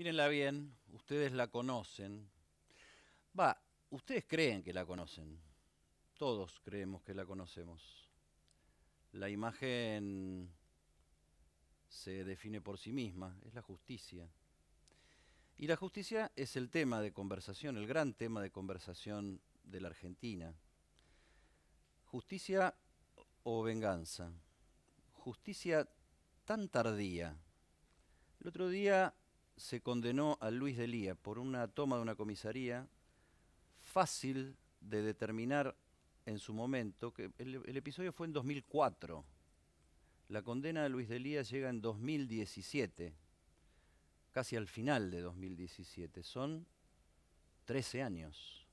Mírenla bien, ustedes la conocen. Va, ustedes creen que la conocen. Todos creemos que la conocemos. La imagen se define por sí misma, es la justicia. Y la justicia es el tema de conversación, el gran tema de conversación de la Argentina. Justicia o venganza. Justicia tan tardía. El otro día se condenó a Luis Lía por una toma de una comisaría fácil de determinar en su momento, que el, episodio fue en 2004. La condena de Luis Lía llega en 2017, casi al final de 2017. Son 13 años.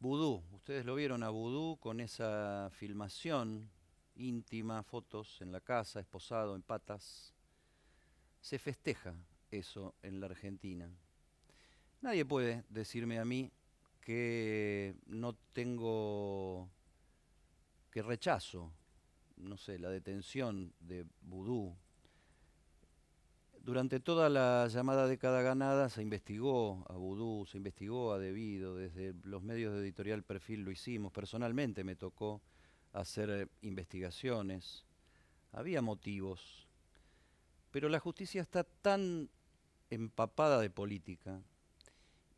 Vudú, ustedes lo vieron a Vudú con esa filmación íntima, fotos en la casa, esposado en patas. Se festeja eso en la Argentina. Nadie puede decirme a mí que no tengo, que rechazo, no sé, la detención de Vudú. Durante toda la llamada cada ganada se investigó a Vudú, se investigó a Debido, desde los medios de editorial Perfil lo hicimos, personalmente me tocó hacer eh, investigaciones, había motivos, pero la justicia está tan empapada de política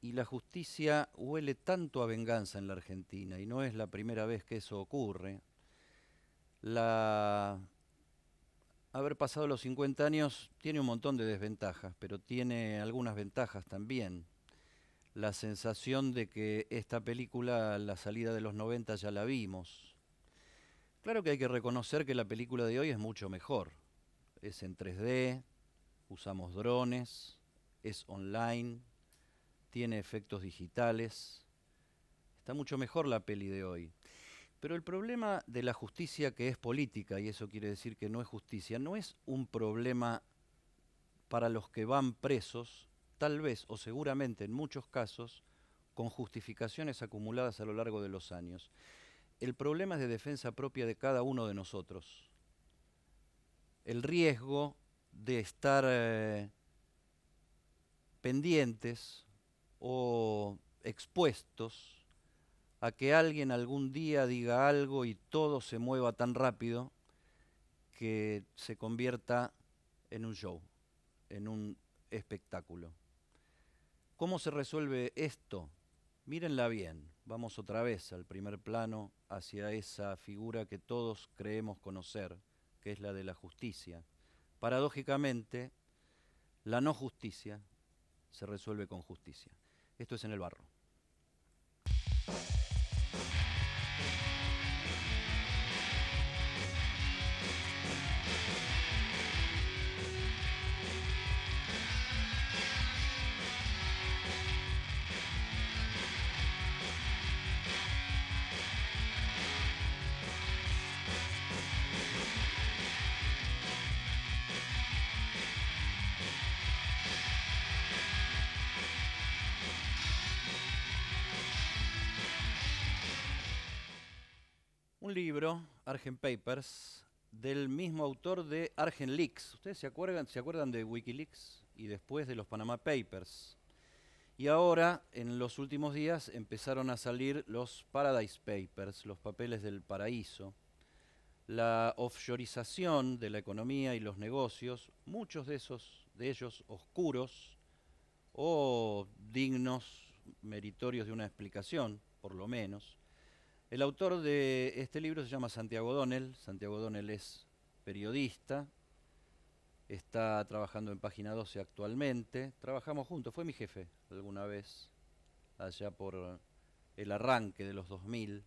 y la justicia huele tanto a venganza en la Argentina, y no es la primera vez que eso ocurre. La... Haber pasado los 50 años tiene un montón de desventajas, pero tiene algunas ventajas también. La sensación de que esta película, la salida de los 90, ya la vimos. Claro que hay que reconocer que la película de hoy es mucho mejor. Es en 3D, usamos drones, es online, tiene efectos digitales. Está mucho mejor la peli de hoy. Pero el problema de la justicia que es política, y eso quiere decir que no es justicia, no es un problema para los que van presos, tal vez o seguramente en muchos casos, con justificaciones acumuladas a lo largo de los años. El problema es de defensa propia de cada uno de nosotros. El riesgo de estar eh, pendientes o expuestos a que alguien algún día diga algo y todo se mueva tan rápido que se convierta en un show, en un espectáculo. ¿Cómo se resuelve esto? Mírenla bien. Vamos otra vez al primer plano hacia esa figura que todos creemos conocer, que es la de la justicia. Paradójicamente, la no justicia se resuelve con justicia. Esto es en el barro. libro, Argen Papers, del mismo autor de Argent Leaks. ¿Ustedes se acuerdan, se acuerdan de Wikileaks y después de los Panama Papers? Y ahora, en los últimos días, empezaron a salir los Paradise Papers, los papeles del paraíso. La offshoreización de la economía y los negocios, muchos de esos de ellos oscuros o dignos, meritorios de una explicación, por lo menos, el autor de este libro se llama Santiago O'Donnell, Santiago O'Donnell es periodista, está trabajando en Página 12 actualmente. Trabajamos juntos, fue mi jefe alguna vez, allá por el arranque de los 2000,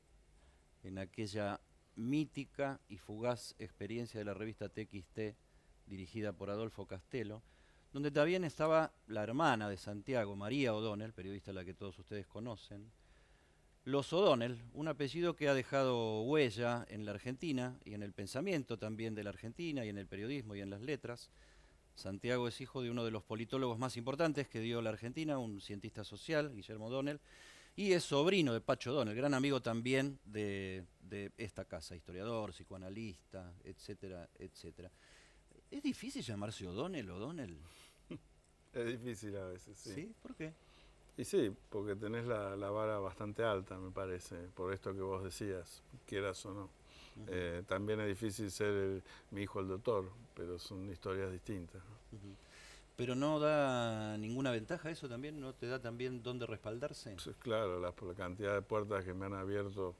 en aquella mítica y fugaz experiencia de la revista TXT dirigida por Adolfo Castelo, donde también estaba la hermana de Santiago, María O'Donnell, periodista la que todos ustedes conocen, los O'Donnell, un apellido que ha dejado huella en la Argentina y en el pensamiento también de la Argentina y en el periodismo y en las letras. Santiago es hijo de uno de los politólogos más importantes que dio la Argentina, un cientista social, Guillermo O'Donnell, y es sobrino de Pacho O'Donnell, gran amigo también de, de esta casa, historiador, psicoanalista, etcétera, etcétera. ¿Es difícil llamarse O'Donnell, O'Donnell? Es difícil a veces, sí. ¿Sí? ¿Por qué? Y sí, porque tenés la, vara bastante alta, me parece, por esto que vos decías, quieras o no. Eh, también es difícil ser mi hijo el doctor, pero son historias distintas. Pero no da ninguna ventaja eso también, no te da también dónde respaldarse. claro, la, cantidad de puertas que me han abierto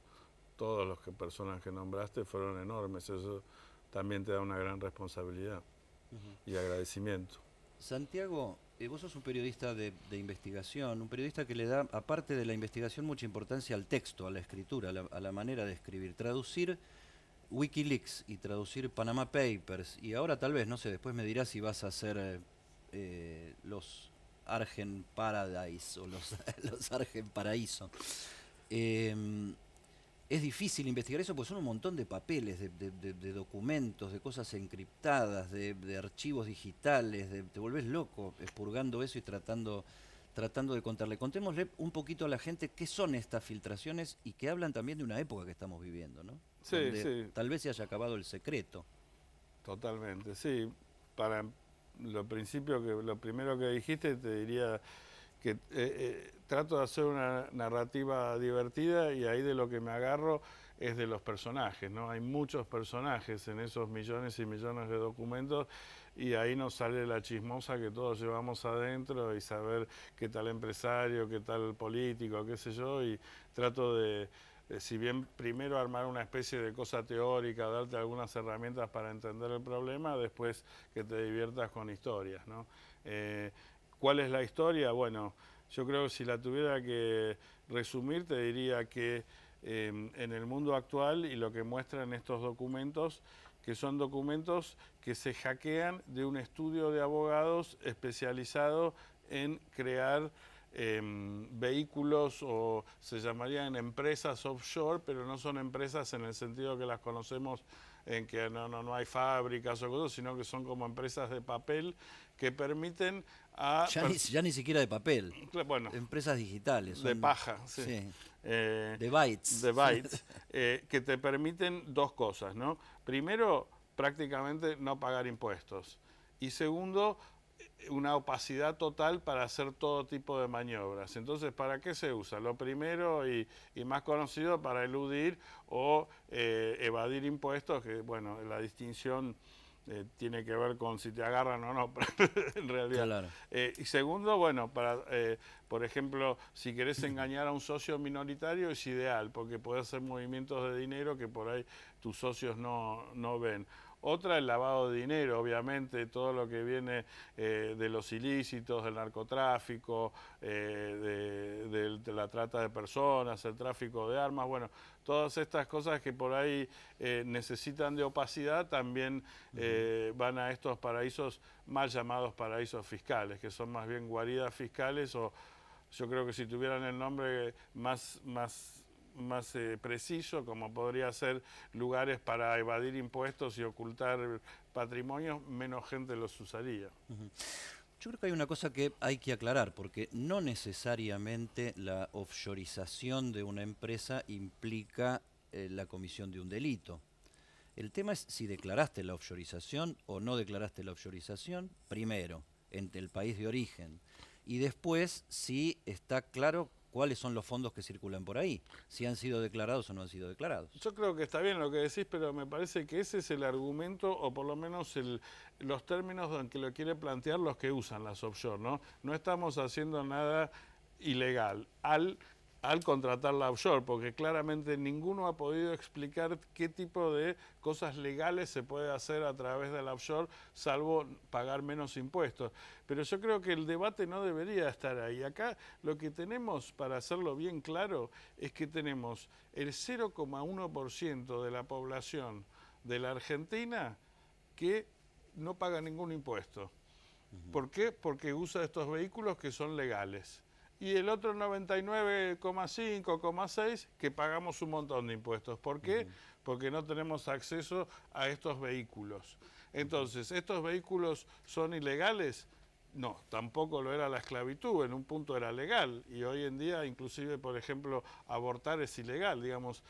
todos los que, personas que nombraste fueron enormes. Eso también te da una gran responsabilidad y agradecimiento. Santiago, eh, vos sos un periodista de, investigación, un periodista que le da, aparte de la investigación, mucha importancia al texto, a la escritura, a la, manera de escribir. Traducir Wikileaks y traducir Panama Papers, y ahora tal vez, no sé, después me dirás si vas a hacer eh, eh, los Argen Paradise o los, los Argen Paraíso. Em, es difícil investigar eso porque son un montón de papeles, de, documentos, de cosas encriptadas, de, archivos digitales, te volvés loco expurgando eso y tratando, tratando de contarle. Contémosle un poquito a la gente qué son estas filtraciones y que hablan también de una época que estamos viviendo, ¿no? Sí, sí. Tal vez se haya acabado el secreto. Totalmente, sí. Para lo principio que lo primero que dijiste te diría que eh, eh, trato de hacer una narrativa divertida y ahí de lo que me agarro es de los personajes, ¿no? Hay muchos personajes en esos millones y millones de documentos y ahí nos sale la chismosa que todos llevamos adentro y saber qué tal empresario, qué tal político, qué sé yo, y trato de, si bien primero armar una especie de cosa teórica, darte algunas herramientas para entender el problema, después que te diviertas con historias, ¿no? Eh, ¿Cuál es la historia? Bueno, yo creo que si la tuviera que resumir, te diría que em, en el mundo actual y lo que muestran estos documentos, que son documentos que se hackean de un estudio de abogados especializado en crear em, vehículos o se llamarían empresas offshore, pero no son empresas en el sentido que las conocemos en que no, no, no hay fábricas o cosas, sino que son como empresas de papel que permiten a... Ya ni, siquiera de papel. Bueno, empresas digitales. De paja, sí. Eh, de bytes. De bytes, eh, que te permiten dos cosas, ¿no? Primero, prácticamente no pagar impuestos. Y segundo, eh, una opacidad total para hacer todo tipo de maniobras. Entonces, ¿para qué se usa? Lo primero y, y más conocido para eludir o evadir impuestos, que bueno, la distinción eh, tiene que ver con si te agarran o no, en realidad. Eh, y segundo, bueno, para, eh, por ejemplo, si querés engañar a un socio minoritario es ideal, porque puedes hacer movimientos de dinero que por ahí tus socios no, no ven. Otra, el lavado de dinero, obviamente, todo lo que viene eh, de los ilícitos, del narcotráfico, eh, de, la trata de personas, el tráfico de armas, bueno, todas estas cosas que por ahí eh, necesitan de opacidad también van a estos paraísos mal llamados paraísos fiscales, que son más bien guaridas fiscales o yo creo que si tuvieran el nombre más, más más eh, preciso, como podría ser lugares para evadir impuestos y ocultar patrimonios, menos gente los usaría. Yo creo que hay una cosa que hay que aclarar, porque no necesariamente la offshoreización de una empresa implica eh, la comisión de un delito. El tema es si declaraste la offshoreización o no declaraste la offshoreización, primero, entre el país de origen, y después si está claro cuáles son los fondos que circulan por ahí, si han sido declarados o no han sido declarados. Yo creo que está bien lo que decís, pero me parece que ese es el argumento, o por lo menos el, los términos en que lo quiere plantear los que usan las offshore, ¿no? No estamos haciendo nada ilegal. Al al contratar la offshore, porque claramente ninguno ha podido explicar qué tipo de cosas legales se puede hacer a través de la offshore, salvo pagar menos impuestos. Pero yo creo que el debate no debería estar ahí. Acá lo que tenemos, para hacerlo bien claro, es que tenemos el 0,1% de la población de la Argentina que no paga ningún impuesto. ¿Por qué? Porque usa estos vehículos que son legales y el otro 99,5,6 que pagamos un montón de impuestos. ¿Por qué? Porque no tenemos acceso a estos vehículos. Entonces, ¿estos vehículos son ilegales? No, tampoco lo era la esclavitud, en un punto era legal y hoy en día inclusive, por ejemplo, abortar es ilegal, digamos.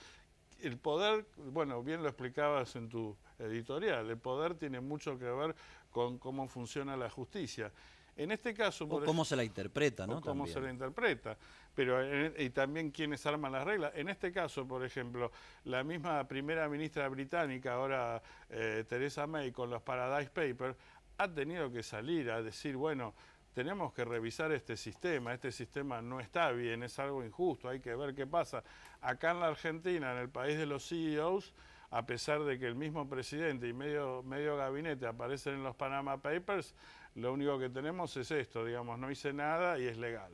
El poder, bueno, bien lo explicabas en tu editorial, el poder tiene mucho que ver con cómo funciona la justicia en este caso... cómo se la interpreta, ¿no? cómo se la interpreta. Pero, eh, y también quiénes arman las reglas. En este caso, por ejemplo, la misma primera ministra británica, ahora eh, Theresa May, con los Paradise Papers, ha tenido que salir a decir, bueno, tenemos que revisar este sistema, este sistema no está bien, es algo injusto, hay que ver qué pasa. Acá en la Argentina, en el país de los CEOs, a pesar de que el mismo presidente y medio, medio gabinete aparecen en los Panama Papers, lo único que tenemos es esto, digamos, no hice nada y es legal.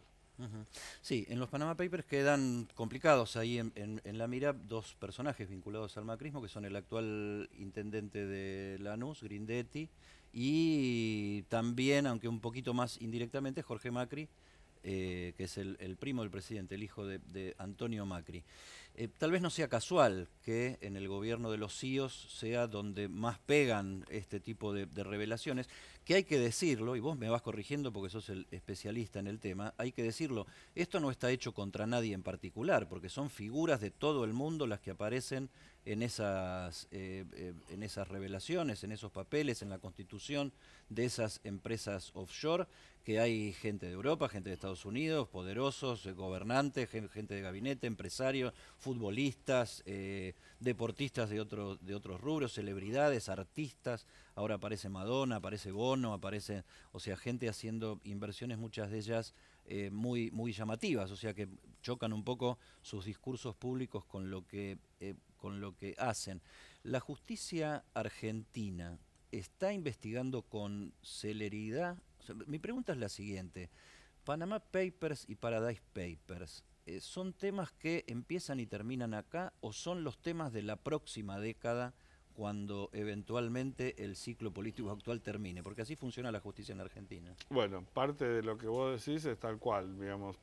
Sí, en los Panama Papers quedan complicados ahí en, la mira dos personajes vinculados al macrismo, que son el actual intendente de Lanús, Grindetti, y también, aunque un poquito más indirectamente, Jorge Macri, eh, que es el, primo del presidente, el hijo de Antonio Macri. Eh, tal vez no sea casual que en el gobierno de los CIOs sea donde más pegan este tipo de, de, revelaciones, que hay que decirlo, y vos me vas corrigiendo porque sos el especialista en el tema, hay que decirlo, esto no está hecho contra nadie en particular, porque son figuras de todo el mundo las que aparecen en esas, eh, eh, en esas revelaciones, en esos papeles, en la constitución de esas empresas offshore, que hay gente de Europa, gente de Estados Unidos, poderosos, eh, gobernantes, gente de gabinete, empresarios, futbolistas, deportistas de, de otros rubros, celebridades, artistas, ahora aparece Madonna, aparece Bono, aparece, o sea, gente haciendo inversiones, muchas de ellas muy, muy llamativas, o sea que chocan un poco sus discursos públicos con lo que con lo que hacen. La justicia argentina está investigando con celeridad. mi pregunta es la siguiente. Panama Papers y Paradise Papers, eh, ¿son temas que empiezan y terminan acá o son los temas de la próxima década cuando eventualmente el ciclo político actual termine, porque así funciona la justicia en Argentina. Bueno, parte de lo que vos decís es tal cual, digamos,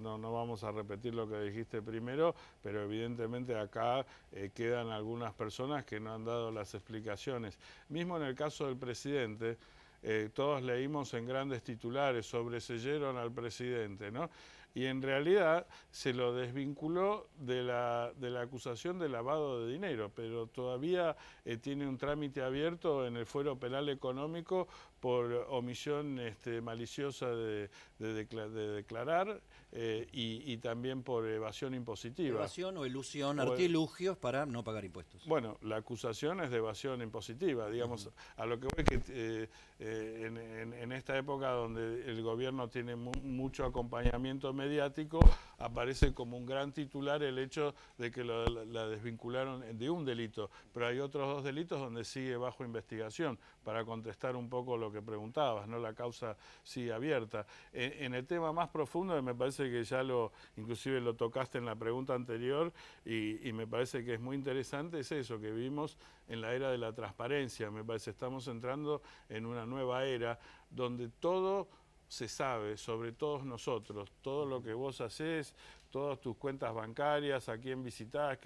no, vamos a repetir lo que dijiste primero, pero evidentemente acá eh, quedan algunas personas que no han dado las explicaciones. Mismo en el caso del presidente, eh, todos leímos en grandes titulares, sobreseyeron al presidente, ¿no? y en realidad se lo desvinculó de la, de la acusación de lavado de dinero, pero todavía eh, tiene un trámite abierto en el fuero penal económico por omisión este, maliciosa de, declarar eh, y, también por evasión impositiva. Evasión o ilusión, artilugios para no pagar impuestos. Bueno, la acusación es de evasión impositiva, digamos, a lo que voy que eh, eh, en, esta época donde el gobierno tiene mucho acompañamiento mediático, aparece como un gran titular el hecho de que la, desvincularon de un delito, pero hay otros dos delitos donde sigue bajo investigación, para contestar un poco lo que preguntabas, ¿no? La causa sigue abierta. En, el tema más profundo, me parece que ya lo, inclusive lo tocaste en la pregunta anterior, y, me parece que es muy interesante, es eso que vivimos en la era de la transparencia, me parece, estamos entrando en una nueva era donde todo se sabe sobre todos nosotros, todo lo que vos haces, todas tus cuentas bancarias, a quién visitás,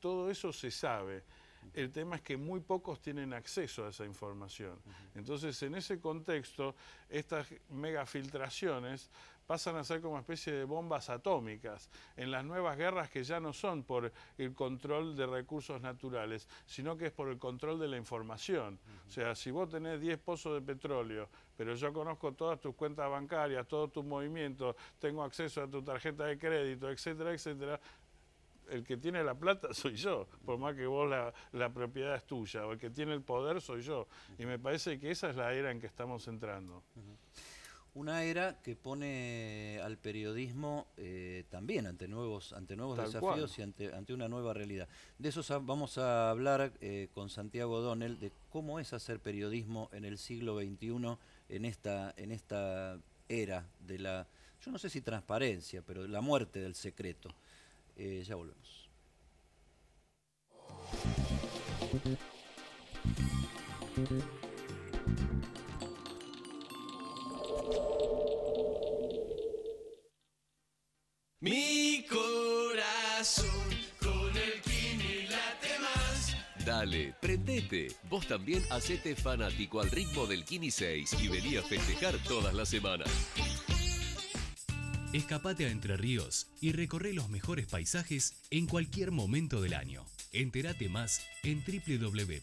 todo eso se sabe. El tema es que muy pocos tienen acceso a esa información. Entonces, en ese contexto, estas megafiltraciones pasan a ser como especie de bombas atómicas en las nuevas guerras que ya no son por el control de recursos naturales, sino que es por el control de la información. O sea, si vos tenés 10 pozos de petróleo, pero yo conozco todas tus cuentas bancarias, todos tus movimientos, tengo acceso a tu tarjeta de crédito, etcétera, etcétera, el que tiene la plata soy yo, por más que vos la, propiedad es tuya, o el que tiene el poder soy yo. Y me parece que esa es la era en que estamos entrando una era que pone al periodismo eh, también ante nuevos, ante nuevos desafíos y ante, una nueva realidad. De eso vamos a hablar eh, con Santiago Donnell, de cómo es hacer periodismo en el siglo XXI, en esta, en esta era de la, yo no sé si transparencia, pero la muerte del secreto. Eh, ya volvemos. Mi corazón con el Kini late más. Dale, prendete. Vos también hacete fanático al ritmo del Kini 6 y vení a festejar todas las semanas. Escapate a Entre Ríos y recorre los mejores paisajes en cualquier momento del año. Entérate más en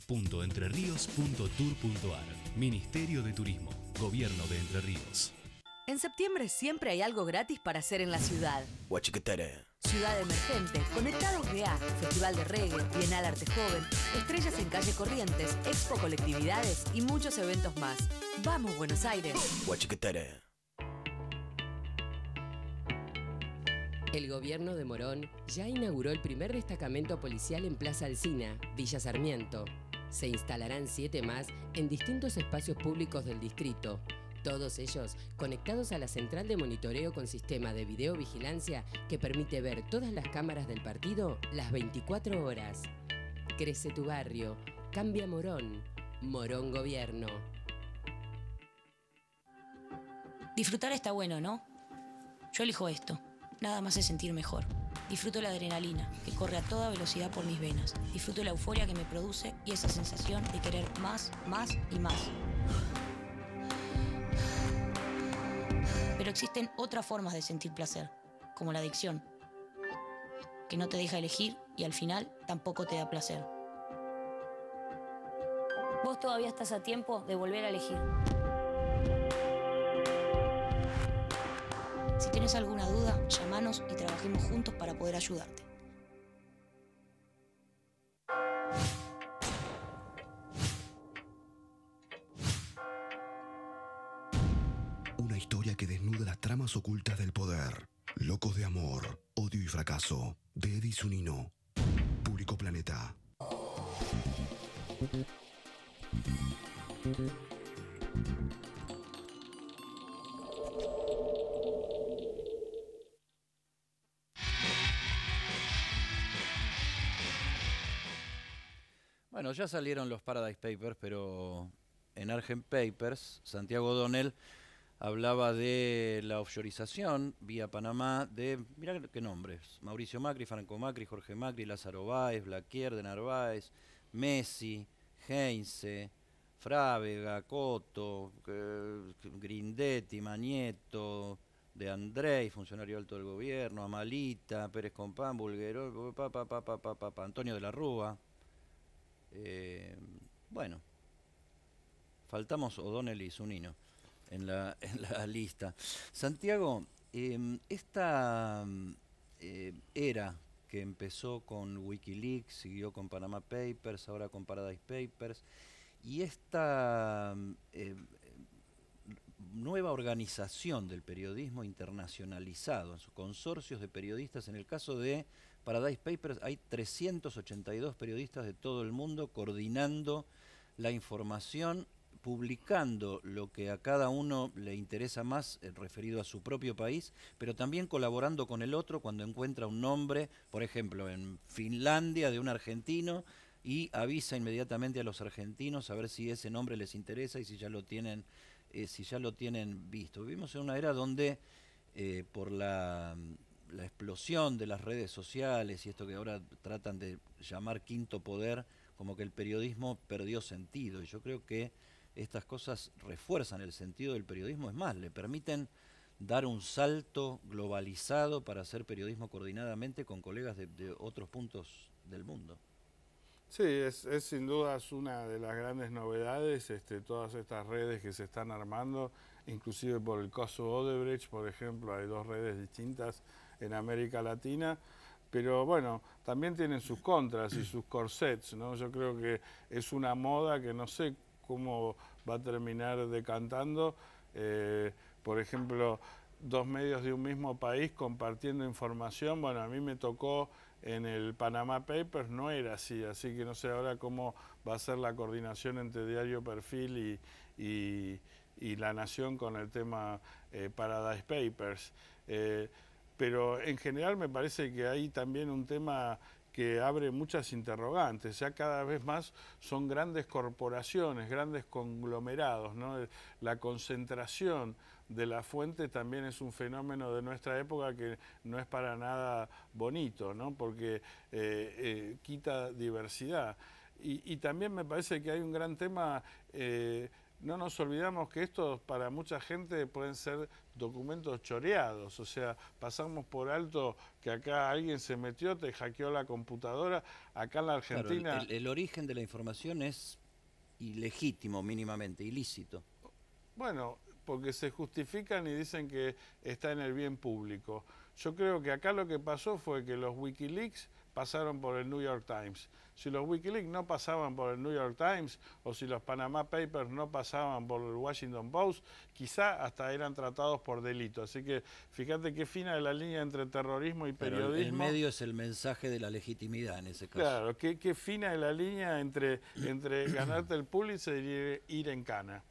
www.entrerios.tour.ar. Ministerio de Turismo, Gobierno de Entre Ríos. En septiembre siempre hay algo gratis para hacer en la ciudad. Ciudad Emergente, Conectados de A, Festival de Reggae, Bienal Arte Joven, Estrellas en Calle Corrientes, Expo Colectividades y muchos eventos más. ¡Vamos, Buenos Aires! El gobierno de Morón ya inauguró el primer destacamento policial en Plaza Alcina, Villa Sarmiento. Se instalarán siete más en distintos espacios públicos del distrito, todos ellos conectados a la central de monitoreo con sistema de videovigilancia que permite ver todas las cámaras del partido las 24 horas. Crece tu barrio, cambia Morón, Morón Gobierno. Disfrutar está bueno, ¿no? Yo elijo esto nada más es sentir mejor. Disfruto la adrenalina que corre a toda velocidad por mis venas. Disfruto la euforia que me produce y esa sensación de querer más, más y más. Pero existen otras formas de sentir placer, como la adicción, que no te deja elegir y al final tampoco te da placer. Vos todavía estás a tiempo de volver a elegir. Si tienes alguna duda, llámanos y trabajemos juntos para poder ayudarte. Una historia que desnuda las tramas ocultas del poder. Locos de amor, odio y fracaso. De Eddie Público Planeta. ya salieron los Paradise Papers, pero en Argent Papers, Santiago Donel hablaba de la offshoreización vía Panamá de, mira qué nombres, Mauricio Macri, Franco Macri, Jorge Macri, Lázaro Báez, Blaquier de Narváez, Messi, Heinze, Frávega, Coto, eh, Grindetti, Mañeto, de Andrei, funcionario alto del gobierno, Amalita, Pérez Compán, Bulguero, Antonio de la Rúa. Eh, bueno, faltamos O'Donnell y Zunino en la, en la lista. Santiago, em, esta em, eh, era que empezó con Wikileaks, siguió con Panama Papers, ahora con Paradise Papers, y esta em, nueva organización del periodismo internacionalizado en sus consorcios de periodistas, en el caso de para Papers hay 382 periodistas de todo el mundo coordinando la información, publicando lo que a cada uno le interesa más eh, referido a su propio país, pero también colaborando con el otro cuando encuentra un nombre, por ejemplo, en Finlandia de un argentino, y avisa inmediatamente a los argentinos a ver si ese nombre les interesa y si ya lo tienen, eh, si ya lo tienen visto. Vivimos en una era donde eh, por la la explosión de las redes sociales y esto que ahora tratan de llamar quinto poder, como que el periodismo perdió sentido. Y yo creo que estas cosas refuerzan el sentido del periodismo, es más, le permiten dar un salto globalizado para hacer periodismo coordinadamente con colegas de, otros puntos del mundo. Sí, es, es, sin dudas una de las grandes novedades, este, todas estas redes que se están armando, inclusive por el caso Odebrecht, por ejemplo, hay dos redes distintas en América Latina, pero bueno, también tienen sus contras y sus corsets, ¿no? Yo creo que es una moda que no sé cómo va a terminar decantando. Eh, por ejemplo, dos medios de un mismo país compartiendo información, bueno, a mí me tocó en el Panama Papers, no era así, así que no sé ahora cómo va a ser la coordinación entre Diario Perfil y, La Nación con el tema eh, Paradise Papers. Eh, pero en general me parece que hay también un tema que abre muchas interrogantes. Ya cada vez más son grandes corporaciones, grandes conglomerados. La concentración de la fuente también es un fenómeno de nuestra época que no es para nada bonito, ¿no? porque eh, eh, quita diversidad. Y, también me parece que hay un gran tema eh, no nos olvidamos que estos para mucha gente pueden ser documentos choreados, o sea, pasamos por alto que acá alguien se metió, te hackeó la computadora, acá en la Argentina... el, origen de la información es ilegítimo mínimamente, ilícito. Bueno, porque se justifican y dicen que está en el bien público. Yo creo que acá lo que pasó fue que los Wikileaks pasaron por el New York Times si los Wikileaks no pasaban por el New York Times o si los Panama Papers no pasaban por el Washington Post, quizá hasta eran tratados por delito. Así que fíjate qué fina es la línea entre terrorismo y periodismo. el medio es el mensaje de la legitimidad en ese caso. Claro, qué, qué fina es la línea entre, entre ganarte el Pulitzer y ir en cana.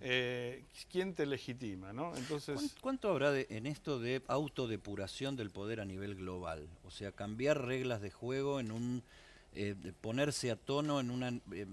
Eh, ¿Quién te legitima? ¿no? Entonces... ¿Cuánto habrá de, en esto de autodepuración del poder a nivel global? O sea, cambiar reglas de juego en un eh, ponerse a tono en una eh,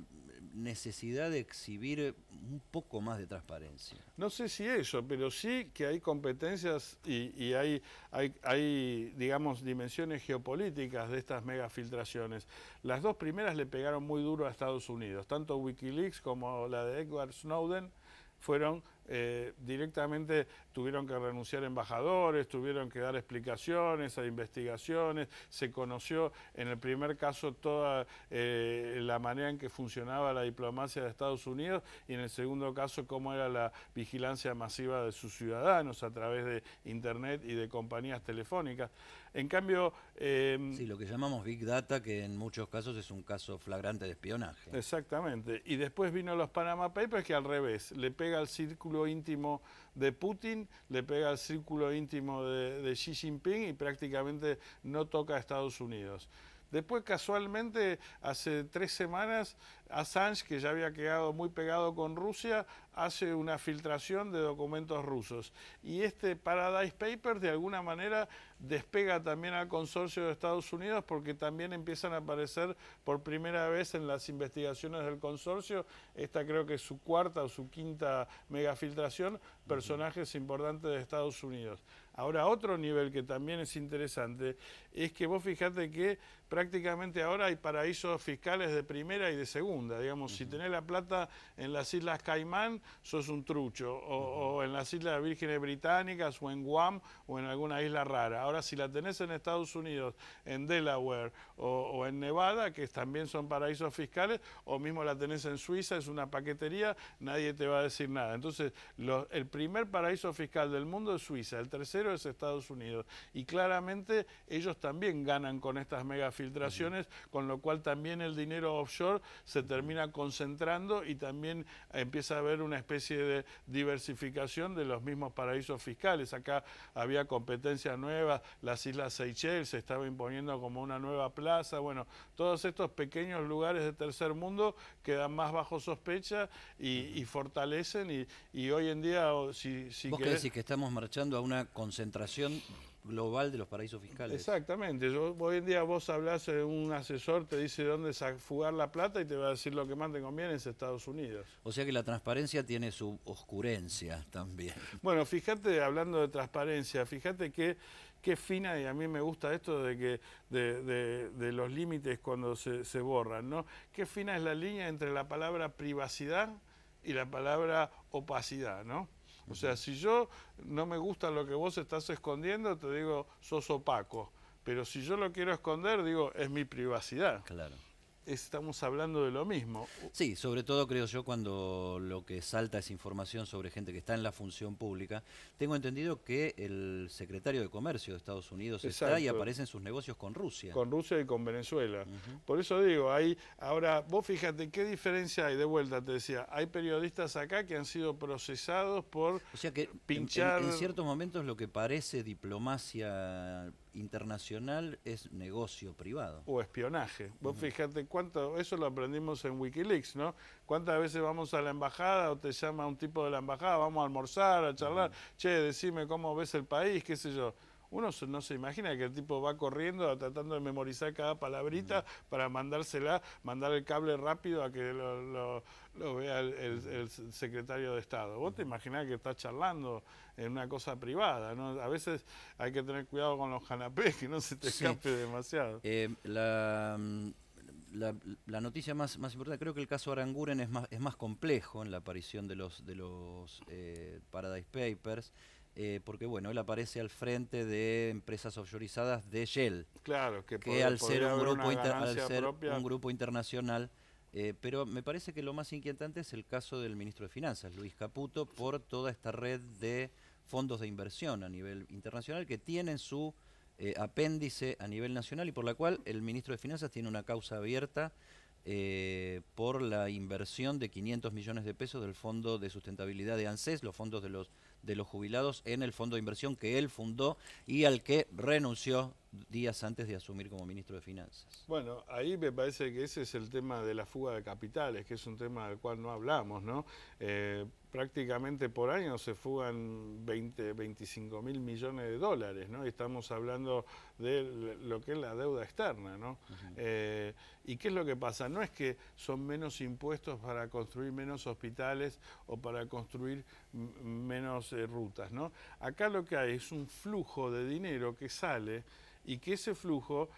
necesidad de exhibir eh, un poco más de transparencia. No sé si eso, pero sí que hay competencias y, hay, hay, hay, digamos, dimensiones geopolíticas de estas megafiltraciones. Las dos primeras le pegaron muy duro a Estados Unidos, tanto Wikileaks como la de Edward Snowden fueron eh, directamente tuvieron que renunciar embajadores, tuvieron que dar explicaciones a investigaciones, se conoció en el primer caso toda eh, la manera en que funcionaba la diplomacia de Estados Unidos y en el segundo caso cómo era la vigilancia masiva de sus ciudadanos a través de Internet y de compañías telefónicas. En cambio... Eh, sí, lo que llamamos Big Data, que en muchos casos es un caso flagrante de espionaje. Exactamente. Y después vino los Panama Papers, que al revés, le pega al círculo íntimo de Putin, le pega al círculo íntimo de, de Xi Jinping y prácticamente no toca a Estados Unidos. Después, casualmente, hace tres semanas, Assange, que ya había quedado muy pegado con Rusia, hace una filtración de documentos rusos. Y este Paradise Papers, de alguna manera, despega también al consorcio de Estados Unidos porque también empiezan a aparecer por primera vez en las investigaciones del consorcio, esta creo que es su cuarta o su quinta megafiltración, personajes importantes de Estados Unidos. Ahora, otro nivel que también es interesante es que vos fijate que prácticamente ahora hay paraísos fiscales de primera y de segunda. Digamos, si tenés la plata en las Islas Caimán, sos un trucho. O, en las Islas Vírgenes Británicas, o en Guam, o en alguna isla rara. Ahora, si la tenés en Estados Unidos, en Delaware o, en Nevada, que también son paraísos fiscales, o mismo la tenés en Suiza, es una paquetería, nadie te va a decir nada. Entonces, el primer paraíso fiscal del mundo es Suiza, el tercero es Estados Unidos. Y claramente ellos también ganan con estas mega filtraciones, con lo cual también el dinero offshore se termina concentrando y también empieza a haber una especie de diversificación de los mismos paraísos fiscales. Acá había competencia nueva, las Islas Seychelles se estaba imponiendo como una nueva plaza, bueno, todos estos pequeños lugares de tercer mundo quedan más bajo sospecha y, fortalecen y, hoy en día si, si ¿Vos querés... que estamos marchando a una concentración global de los paraísos fiscales. Exactamente. Yo, hoy en día vos hablas, eh, un asesor te dice dónde fugar la plata y te va a decir lo que más te conviene es Estados Unidos. O sea que la transparencia tiene su oscurencia también. Bueno, fíjate, hablando de transparencia, fíjate que qué fina y a mí me gusta esto de que de, los límites cuando se, borran, ¿no? Qué fina es la línea entre la palabra privacidad y la palabra opacidad, ¿no? O sea, si yo no me gusta lo que vos estás escondiendo, te digo, sos opaco. Pero si yo lo quiero esconder, digo, es mi privacidad. Claro estamos hablando de lo mismo. Sí, sobre todo creo yo cuando lo que salta es información sobre gente que está en la función pública. Tengo entendido que el secretario de Comercio de Estados Unidos está y aparecen sus negocios con Rusia. Con Rusia y con Venezuela. Por eso digo, ahí ahora vos fíjate qué diferencia hay, de vuelta te decía, hay periodistas acá que han sido procesados por o sea que pinchar... En, en ciertos momentos lo que parece diplomacia internacional es negocio privado. O espionaje. Vos fíjate cuánto, eso lo aprendimos en Wikileaks, ¿no? Cuántas veces vamos a la embajada o te llama un tipo de la embajada, vamos a almorzar, a charlar, che, decime cómo ves el país, qué sé yo uno no se imagina que el tipo va corriendo tratando de memorizar cada palabrita para mandársela, mandar el cable rápido a que lo, vea el, secretario de Estado. Vos te imaginás que estás charlando en una cosa privada, A veces hay que tener cuidado con los canapés, que no se te escape demasiado. Eh, la... La, noticia más, más importante, creo que el caso Aranguren es más, es más complejo en la aparición de los, de los eh, Paradise Papers. Eh, porque bueno, él aparece al frente de empresas offshoreizadas de Shell. Claro, que, al, ser un, grupo al ser un grupo internacional. Eh, pero me parece que lo más inquietante es el caso del ministro de Finanzas, Luis Caputo, por toda esta red de fondos de inversión a nivel internacional que tienen su eh, apéndice a nivel nacional y por la cual el ministro de Finanzas tiene una causa abierta por la inversión de 500 millones de pesos del Fondo de Sustentabilidad de ANSES, los fondos de los de los jubilados en el fondo de inversión que él fundó y al que renunció días antes de asumir como ministro de Finanzas. Bueno, ahí me parece que ese es el tema de la fuga de capitales, que es un tema del cual no hablamos, ¿no? Eh, prácticamente por año se fugan 20, 25 mil millones de dólares, ¿no? Estamos hablando de lo que es la deuda externa, ¿no? Eh, ¿Y qué es lo que pasa? No es que son menos impuestos para construir menos hospitales o para construir menos eh, rutas, ¿no? Acá lo que hay es un flujo de dinero que sale y que ese flujo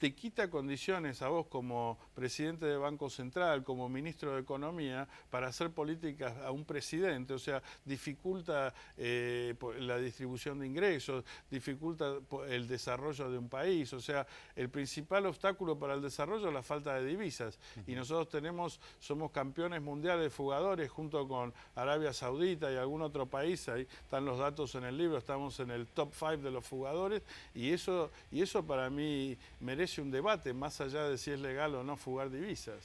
te quita condiciones a vos como presidente de Banco Central, como ministro de Economía, para hacer políticas a un presidente, o sea, dificulta eh, la distribución de ingresos, dificulta el desarrollo de un país, o sea, el principal obstáculo para el desarrollo es la falta de divisas. Y nosotros tenemos, somos campeones mundiales de fugadores junto con Arabia Saudita y algún otro país, ahí están los datos en el libro, estamos en el top five de los fugadores y eso, y eso para mí merece un debate, más allá de si es legal o no fugar divisas.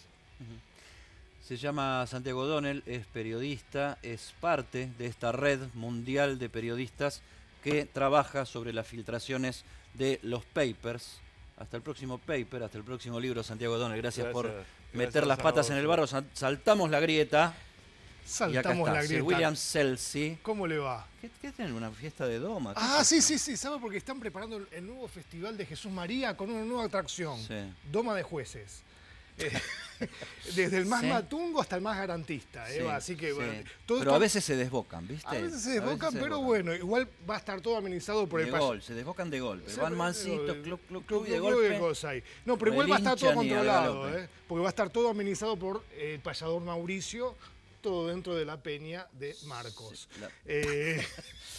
Se llama Santiago Donel es periodista, es parte de esta red mundial de periodistas que trabaja sobre las filtraciones de los papers. Hasta el próximo paper, hasta el próximo libro, Santiago Donel, Gracias, por meter las patas en el barro. Saltamos la grieta. Saltamos la grieta. William ¿Cómo le va? ¿Qué, qué tienen? ¿Una fiesta de Doma? Ah, sí, sí, sí. ¿Sabe? Porque están preparando el nuevo Festival de Jesús María con una nueva atracción. Doma de jueces. Eh, desde el más matungo hasta el más garantista, eh, Así que, bueno, pero a veces se desbocan, ¿viste? A veces se desbocan, pero bueno, igual va a estar todo amenizado por el gol, se desbocan de golpe. Se Van mansitos... Eh, club, de golpe. no, pero igual va a estar todo controlado, porque va a estar todo amenizado por el payador Mauricio todo dentro de la peña de Marcos. Eh,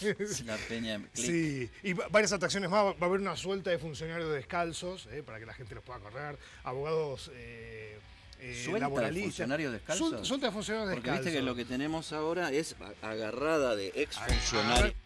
la, peña de Sí, y varias atracciones más. Va a haber una suelta de funcionarios descalzos eh, para que la gente los pueda correr. Abogados. Eh, eh suelta de funcionarios descalzos. Suelta de funcionarios descalzos. Porque viste que lo que tenemos ahora es agarrada de ex funcionarios.